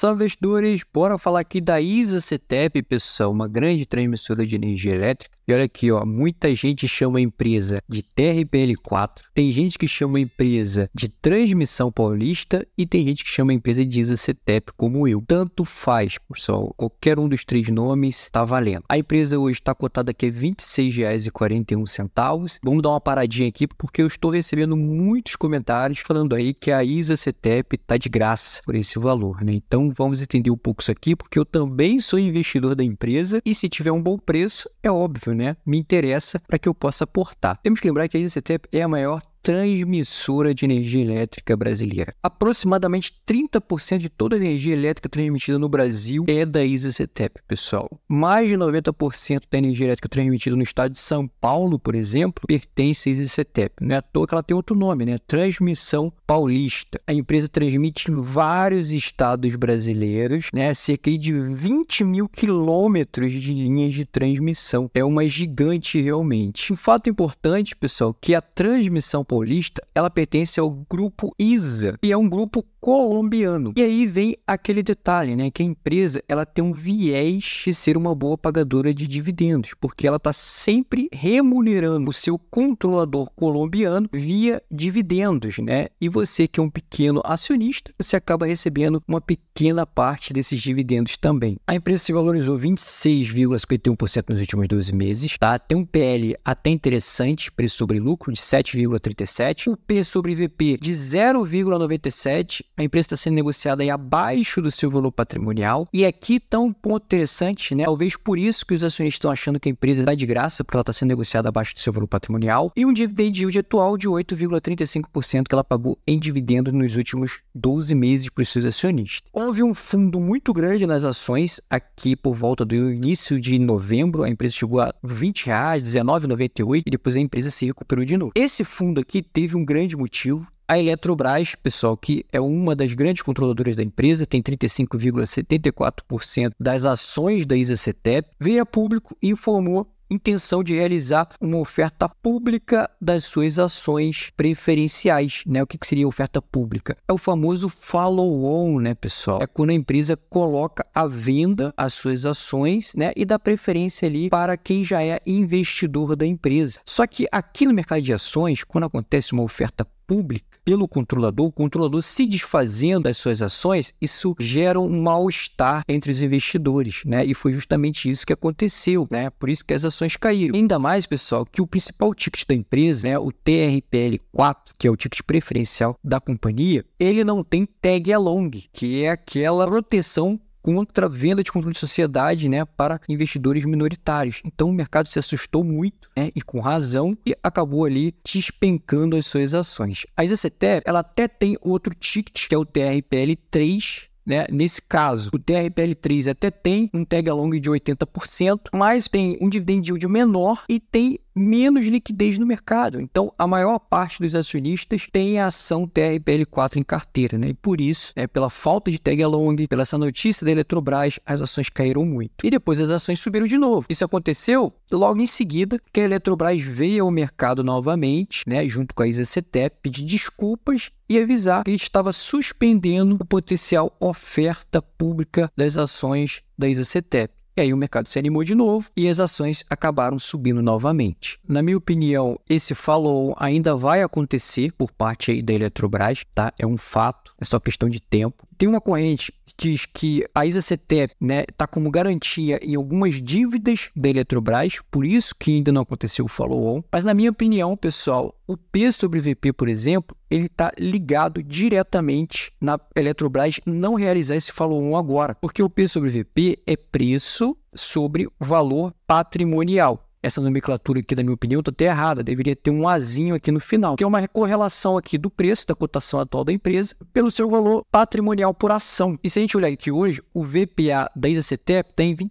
Salve investidores, bora falar aqui da ISA CETEP, pessoal, uma grande transmissora de energia elétrica. E olha aqui, ó, muita gente chama a empresa de TRPL4, tem gente que chama a empresa de Transmissão Paulista e tem gente que chama a empresa de ISA CETEP, como eu. Tanto faz, pessoal, qualquer um dos três nomes tá valendo. A empresa hoje está cotada aqui a R$ 26,41. Vamos dar uma paradinha aqui porque eu estou recebendo muitos comentários falando aí que a ISA CETEP tá de graça por esse valor, né? Então vamos entender um pouco isso aqui, porque eu também sou investidor da empresa e se tiver um bom preço, é óbvio, né? Me interessa para que eu possa aportar. Temos que lembrar que a ICTEP é a maior transmissora de energia elétrica brasileira. Aproximadamente 30% de toda a energia elétrica transmitida no Brasil é da Isa Cetep, pessoal. Mais de 90% da energia elétrica transmitida no estado de São Paulo, por exemplo, pertence à Isa Cetep. Não é à toa que ela tem outro nome, né? Transmissão Paulista. A empresa transmite em vários estados brasileiros, né? Cerca de 20 mil quilômetros de linhas de transmissão. É uma gigante realmente. Um fato importante, pessoal, que a transmissão paulista, ela pertence ao grupo ISA, e é um grupo colombiano. E aí vem aquele detalhe, né, que a empresa ela tem um viés de ser uma boa pagadora de dividendos, porque ela está sempre remunerando o seu controlador colombiano via dividendos, né? E você que é um pequeno acionista, você acaba recebendo uma pequena parte desses dividendos também. A empresa se valorizou 26,51% nos últimos 12 meses, tá? Tem um PL até interessante, preço sobre lucro de 7,30 0,97, o P sobre VP de 0,97, a empresa está sendo negociada aí abaixo do seu valor patrimonial. E aqui está um ponto interessante, né? Talvez por isso que os acionistas estão achando que a empresa está de graça, porque ela está sendo negociada abaixo do seu valor patrimonial, e um dividend yield atual de 8,35% que ela pagou em dividendos nos últimos 12 meses para os seus acionistas. Houve um fundo muito grande nas ações aqui por volta do início de novembro, a empresa chegou a R$ 20,00, R$ 19,98 e depois a empresa se recuperou de novo. Esse fundo que teve um grande motivo. A Eletrobras, pessoal, que é uma das grandes controladoras da empresa, tem 35,74% das ações da ISACETEP, veio a público e informou intenção de realizar uma oferta pública das suas ações preferenciais, né? O que, que seria oferta pública? É o famoso follow-on, né, pessoal? É quando a empresa coloca à venda as suas ações, né, e dá preferência ali para quem já é investidor da empresa. Só que aqui no mercado de ações, quando acontece uma oferta pública pelo controlador, o controlador se desfazendo das suas ações, isso gera um mal-estar entre os investidores, né? E foi justamente isso que aconteceu, né? Por isso que as ações caíram. Ainda mais, pessoal, que o principal ticket da empresa, né, o TRPL4, que é o ticket preferencial da companhia, ele não tem tag along, que é aquela proteção contra a venda de controle de sociedade né, para investidores minoritários. Então o mercado se assustou muito, né, e com razão, e acabou ali despencando as suas ações. A ICTEP, ela até tem outro ticket, que é o TRPL3, né? Nesse caso, o TRPL3 até tem um tag along de 80%, mas tem um dividend yield menor e tem menos liquidez no mercado. Então, a maior parte dos acionistas tem a ação TRPL4 em carteira, né? E por isso, é pela falta de tag along, pela essa notícia da Eletrobras, as ações caíram muito. E depois as ações subiram de novo. Isso aconteceu logo em seguida que a Eletrobras veio ao mercado novamente, né, junto com a ISCTEP, pedir desculpas e avisar que estava suspendendo o potencial oferta pública das ações da ISCTEP. E aí o mercado se animou de novo e as ações acabaram subindo novamente. Na minha opinião, esse follow ainda vai acontecer por parte aí da Eletrobras, tá? É um fato, é só questão de tempo tem uma corrente que diz que a ISACTEP né, está como garantia em algumas dívidas da Eletrobras, por isso que ainda não aconteceu o follow-on. Mas na minha opinião, pessoal, o P sobre VP, por exemplo, ele está ligado diretamente na Eletrobras não realizar esse follow-on agora, porque o P sobre VP é preço sobre valor patrimonial essa nomenclatura aqui, na minha opinião, está até errada. Deveria ter um Azinho aqui no final, que é uma correlação aqui do preço, da cotação atual da empresa, pelo seu valor patrimonial por ação. E se a gente olhar aqui hoje, o VPA da Isacetep tem tá R$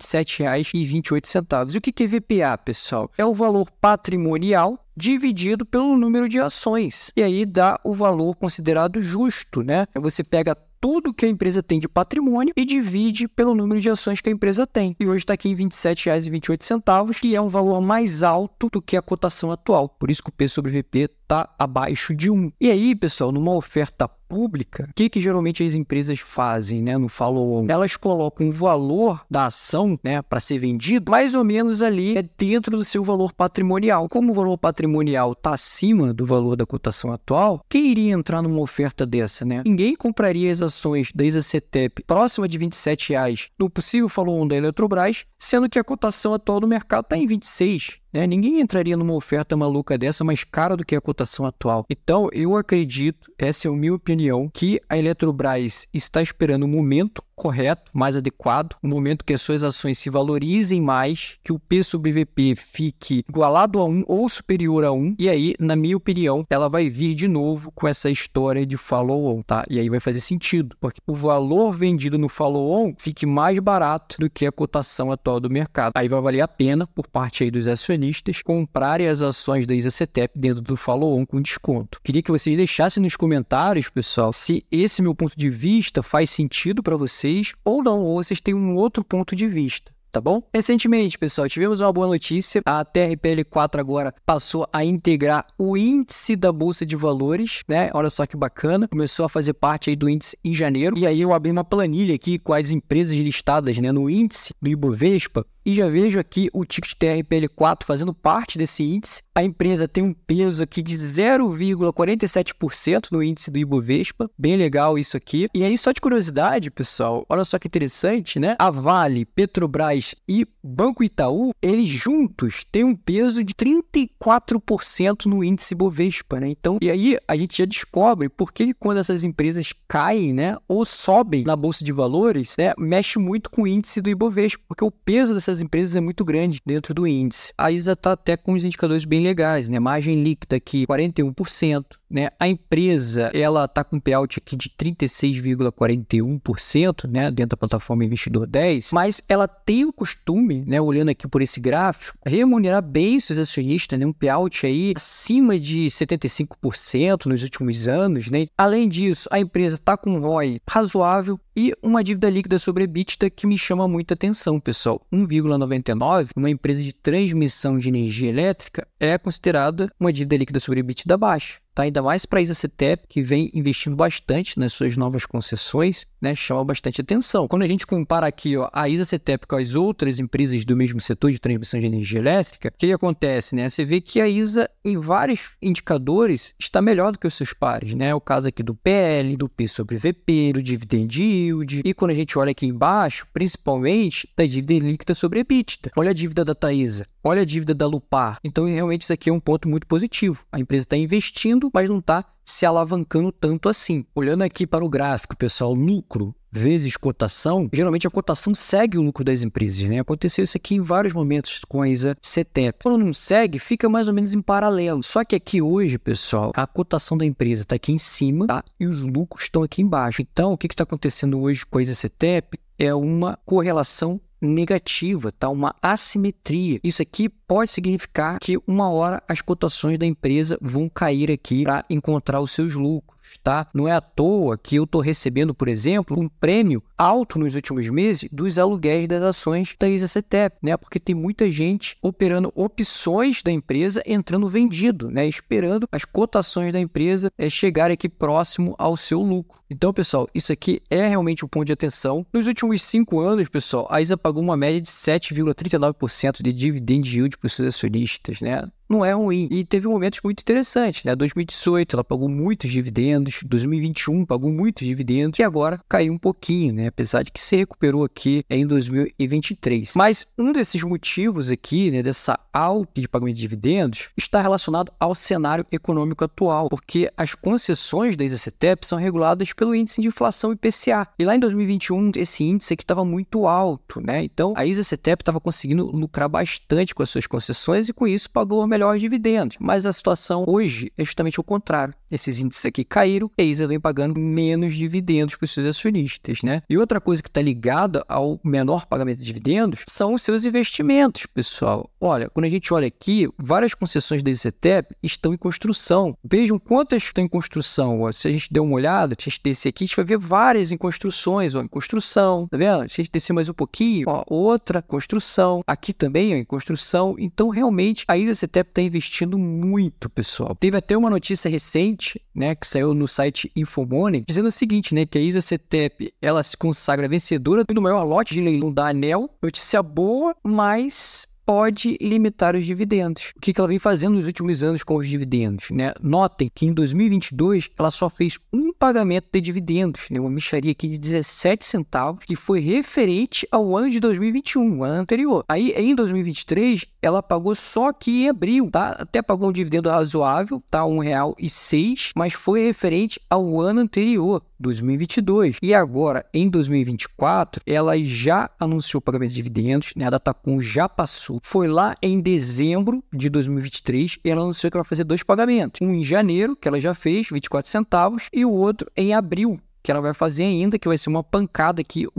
27,28. E o que é VPA, pessoal? É o valor patrimonial dividido pelo número de ações. E aí dá o valor considerado justo, né? Você pega tudo que a empresa tem de patrimônio e divide pelo número de ações que a empresa tem. E hoje está aqui em R$ 27,28, que é um valor mais alto do que a cotação atual. Por isso que o P sobre VP está abaixo de 1. E aí, pessoal, numa oferta pública, o que, que geralmente as empresas fazem, né, no follow-on? Elas colocam o valor da ação, né, para ser vendido, mais ou menos ali é dentro do seu valor patrimonial. Como o valor patrimonial está acima do valor da cotação atual, quem iria entrar numa oferta dessa, né? Ninguém compraria as ações da Exacetep próxima de 27 reais no possível follow-on da Eletrobras, sendo que a cotação atual do mercado está em 26. Né? Ninguém entraria numa oferta maluca dessa mais cara do que a cotação atual. Então, eu acredito, essa é a minha opinião, que a Eletrobras está esperando o momento correto, mais adequado, no momento que as suas ações se valorizem mais, que o P sobre VP fique igualado a 1 ou superior a 1, e aí, na minha opinião, ela vai vir de novo com essa história de follow-on, tá? E aí vai fazer sentido, porque o valor vendido no follow-on fique mais barato do que a cotação atual do mercado. Aí vai valer a pena, por parte aí dos acionistas, comprarem as ações da ISACETEP dentro do follow-on com desconto. Queria que vocês deixassem nos comentários, pessoal, se esse meu ponto de vista faz sentido para você vocês ou não, ou vocês têm um outro ponto de vista tá bom? Recentemente, pessoal, tivemos uma boa notícia. A TRPL4 agora passou a integrar o índice da bolsa de valores, né? Olha só que bacana. Começou a fazer parte aí do índice em janeiro. E aí eu abri uma planilha aqui com as empresas listadas, né, no índice do Ibovespa e já vejo aqui o ticket TRPL4 fazendo parte desse índice. A empresa tem um peso aqui de 0,47% no índice do Ibovespa. Bem legal isso aqui. E aí, só de curiosidade, pessoal, olha só que interessante, né? A Vale, Petrobras e Banco Itaú, eles juntos têm um peso de 34% no índice IBOVESPA, né? Então, e aí a gente já descobre por que quando essas empresas caem, né, ou sobem na bolsa de valores, né, mexe muito com o índice do Ibovespa, porque o peso dessas das empresas é muito grande dentro do índice. A ISA está até com os indicadores bem legais, né? Margem líquida aqui, 41%. Né? A empresa ela está com um payout aqui de 36,41% né? dentro da plataforma Investidor 10, mas ela tem o costume, né? olhando aqui por esse gráfico, remunerar bem seus acionistas, né? um payout aí acima de 75% nos últimos anos. Né? Além disso, a empresa está com um ROI razoável e uma dívida líquida sobre EBITDA que me chama muita atenção, pessoal. 1,99, uma empresa de transmissão de energia elétrica, é considerada uma dívida líquida sobre EBITDA baixa. Tá ainda mais para a ISA que vem investindo bastante nas suas novas concessões né, chama bastante atenção. Quando a gente compara aqui ó, a Isa Cetep com as outras empresas do mesmo setor de transmissão de energia elétrica, o que, que acontece? Né? Você vê que a Isa, em vários indicadores, está melhor do que os seus pares. Né? O caso aqui do PL, do P sobre VP, do dividend yield. E quando a gente olha aqui embaixo, principalmente da dívida líquida sobre EBITDA. Olha a dívida da Taísa, olha a dívida da Lupar. Então, realmente, isso aqui é um ponto muito positivo. A empresa está investindo, mas não está se alavancando tanto assim. Olhando aqui para o gráfico, pessoal, lucro vezes cotação, geralmente a cotação segue o lucro das empresas, né? Aconteceu isso aqui em vários momentos com a ISA CETEP. Quando não segue, fica mais ou menos em paralelo. Só que aqui hoje, pessoal, a cotação da empresa está aqui em cima, tá? E os lucros estão aqui embaixo. Então, o que está acontecendo hoje com a ISA CETEP? É uma correlação negativa, tá? uma assimetria. Isso aqui pode significar que uma hora as cotações da empresa vão cair aqui para encontrar os seus lucros tá? Não é à toa que eu estou recebendo, por exemplo, um prêmio alto nos últimos meses dos aluguéis das ações da ISACETEP, né? Porque tem muita gente operando opções da empresa entrando vendido, né? Esperando as cotações da empresa é, eh, chegar aqui próximo ao seu lucro. Então, pessoal, isso aqui é realmente um ponto de atenção. Nos últimos cinco anos, pessoal, a ISA pagou uma média de 7,39% de dividend yield para os seus acionistas, né? não é ruim. E teve momentos muito interessantes, né? 2018 ela pagou muitos dividendos, 2021 pagou muitos dividendos e agora caiu um pouquinho, né? Apesar de que se recuperou aqui em 2023. Mas um desses motivos aqui, né, dessa alta de pagamento de dividendos está relacionado ao cenário econômico atual, porque as concessões da ICTEP são reguladas pelo índice de inflação IPCA. E lá em 2021 esse índice aqui estava muito alto, né? Então a ICTEP estava conseguindo lucrar bastante com as suas concessões e com isso pagou melhores dividendos. Mas a situação hoje é justamente o contrário. Esses índices aqui caíram e eles vem pagando menos dividendos para os seus acionistas, né? E outra coisa que está ligada ao menor pagamento de dividendos são os seus investimentos, pessoal. Olha, quando a gente olha aqui, várias concessões da ICTEP estão em construção. Vejam quantas estão em construção. Se a gente der uma olhada, se a gente descer aqui, a gente vai ver várias em construções, ó, em construção, tá vendo? Se a gente descer mais um pouquinho, ó, outra construção. Aqui também, ó, em construção. Então, realmente, a ICTEP tá está investindo muito, pessoal. Teve até uma notícia recente, né, que saiu no site Infomoney, dizendo o seguinte, né, que a Isa Cetep, ela se consagra vencedora do maior lote de leilão da ANEL. Notícia boa, mas pode limitar os dividendos. O que ela vem fazendo nos últimos anos com os dividendos? Né? Notem que em 2022 ela só fez um pagamento de dividendos, né? uma micharia aqui de 17 centavos, que foi referente ao ano de 2021, ano anterior. Aí em 2023 ela pagou só que em abril, tá? Até pagou um dividendo razoável, tá? R$ 1,06, mas foi referente ao ano anterior, 2022. E agora, em 2024, ela já anunciou o pagamento de dividendos, né? a Datacom já passou foi lá em dezembro de 2023 e ela anunciou que vai fazer dois pagamentos. Um em janeiro, que ela já fez, 24 centavos, e o outro em abril, que ela vai fazer ainda, que vai ser uma pancada aqui, R$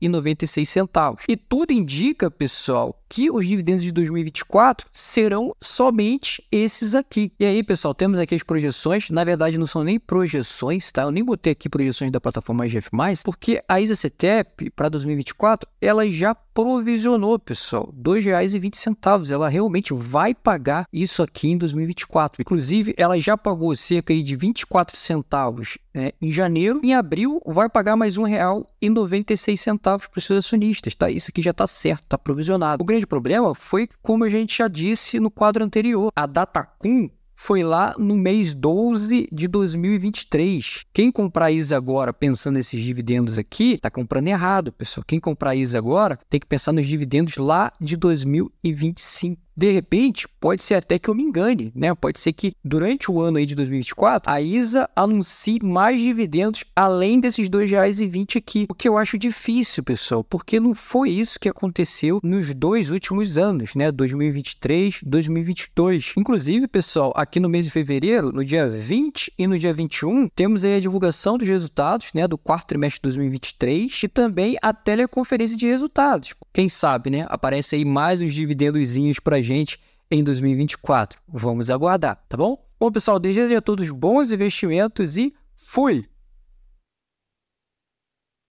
1,96. E tudo indica, pessoal, que os dividendos de 2024 serão somente esses aqui. E aí, pessoal, temos aqui as projeções. Na verdade, não são nem projeções, tá? Eu nem botei aqui projeções da plataforma GF+, porque a ISACTEP para 2024, ela já provisionou, pessoal, R$ 2,20. Ela realmente vai pagar isso aqui em 2024. Inclusive, ela já pagou cerca de 24 centavos né, em janeiro. Em abril, vai pagar mais R$ 1,96 para os seus acionistas, tá? Isso aqui já está certo, está provisionado. O grande problema foi, como a gente já disse no quadro anterior, a Datacom foi lá no mês 12 de 2023. Quem comprar ISA agora pensando nesses dividendos aqui, está comprando errado, pessoal. Quem comprar ISA agora tem que pensar nos dividendos lá de 2025 de repente, pode ser até que eu me engane, né? Pode ser que durante o ano aí de 2024, a ISA anuncie mais dividendos além desses R$ 2,20 aqui. O que eu acho difícil, pessoal, porque não foi isso que aconteceu nos dois últimos anos, né? 2023, 2022. Inclusive, pessoal, aqui no mês de fevereiro, no dia 20 e no dia 21, temos aí a divulgação dos resultados, né, do quarto trimestre de 2023 e também a teleconferência de resultados. Quem sabe, né? Aparece aí mais uns dividendozinhos pra gente gente em 2024. Vamos aguardar, tá bom? Bom, pessoal, desejo a todos bons investimentos e fui!